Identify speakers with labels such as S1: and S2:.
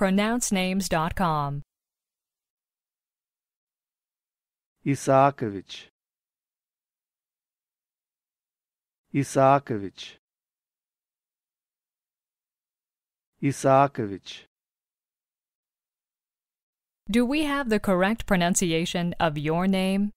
S1: pronouncenames.com.
S2: Isaakovich Isaakovich Isaakovich
S1: Do we have the correct pronunciation of your name?